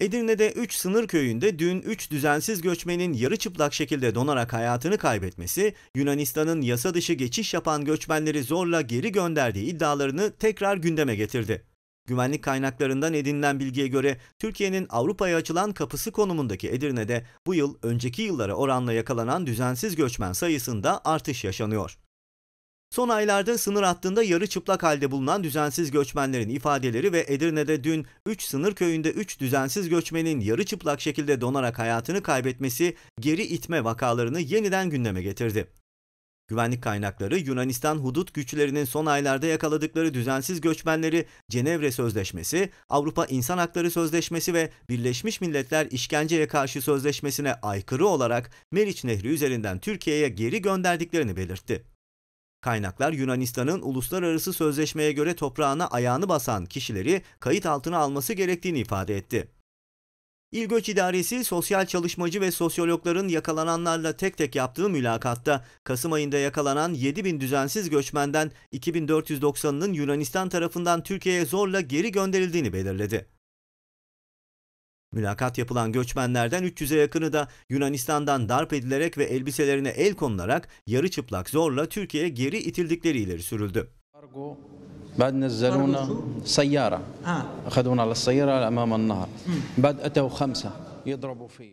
Edirne'de 3 sınır köyünde dün 3 düzensiz göçmenin yarı çıplak şekilde donarak hayatını kaybetmesi, Yunanistan'ın yasa dışı geçiş yapan göçmenleri zorla geri gönderdiği iddialarını tekrar gündeme getirdi. Güvenlik kaynaklarından edinilen bilgiye göre Türkiye'nin Avrupa'ya açılan kapısı konumundaki Edirne'de bu yıl önceki yıllara oranla yakalanan düzensiz göçmen sayısında artış yaşanıyor. Son aylarda sınır hattında yarı çıplak halde bulunan düzensiz göçmenlerin ifadeleri ve Edirne'de dün 3 sınır köyünde 3 düzensiz göçmenin yarı çıplak şekilde donarak hayatını kaybetmesi geri itme vakalarını yeniden gündeme getirdi. Güvenlik kaynakları Yunanistan hudut güçlerinin son aylarda yakaladıkları düzensiz göçmenleri Cenevre Sözleşmesi, Avrupa İnsan Hakları Sözleşmesi ve Birleşmiş Milletler İşkenceye Karşı Sözleşmesi'ne aykırı olarak Meriç Nehri üzerinden Türkiye'ye geri gönderdiklerini belirtti. Kaynaklar Yunanistan'ın uluslararası sözleşmeye göre toprağına ayağını basan kişileri kayıt altına alması gerektiğini ifade etti. İl Göç İdaresi sosyal çalışmacı ve sosyologların yakalananlarla tek tek yaptığı mülakatta Kasım ayında yakalanan 7 bin düzensiz göçmenden 2490'ının Yunanistan tarafından Türkiye'ye zorla geri gönderildiğini belirledi. Mülakat yapılan göçmenlerden 300'e yakını da Yunanistan'dan darp edilerek ve elbiselerine el konularak yarı çıplak zorla Türkiye'ye geri itildikleri ileri sürüldü. بعد نزلونا سيارة أخذونا على السيارة أمام النهر بعد أتوا خمسة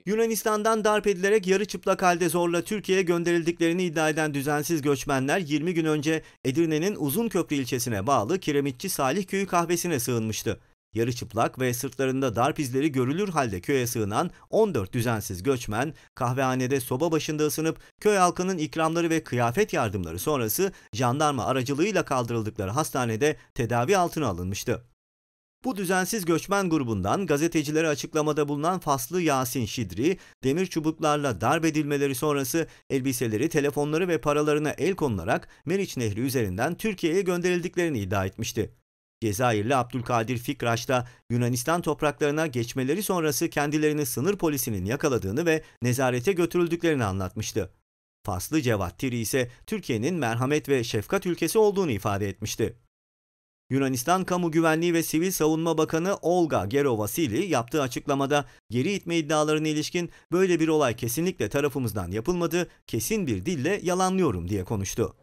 Yunanistan'dan darp edilerek yarı çıplak halde zorla Türkiye'ye gönderildiklerini iddia eden düzensiz göçmenler 20 gün önce Edirne'nin Uzunköprü ilçesine bağlı Kiremitçi Salih Köyü kahvesine sığınmıştı. Yarı çıplak ve sırtlarında darp izleri görülür halde köye sığınan 14 düzensiz göçmen kahvehanede soba başında ısınıp köy halkının ikramları ve kıyafet yardımları sonrası jandarma aracılığıyla kaldırıldıkları hastanede tedavi altına alınmıştı. Bu düzensiz göçmen grubundan gazetecilere açıklamada bulunan Faslı Yasin Şidri, demir çubuklarla darp edilmeleri sonrası elbiseleri, telefonları ve paralarına el konularak Meriç Nehri üzerinden Türkiye'ye gönderildiklerini iddia etmişti. Cezayirli Abdülkadir Fikraş da Yunanistan topraklarına geçmeleri sonrası kendilerini sınır polisinin yakaladığını ve nezarete götürüldüklerini anlatmıştı. Faslı Cevat Tiri ise Türkiye'nin merhamet ve şefkat ülkesi olduğunu ifade etmişti. Yunanistan Kamu Güvenliği ve Sivil Savunma Bakanı Olga Gerovasili yaptığı açıklamada geri itme iddialarına ilişkin böyle bir olay kesinlikle tarafımızdan yapılmadı, kesin bir dille yalanlıyorum diye konuştu.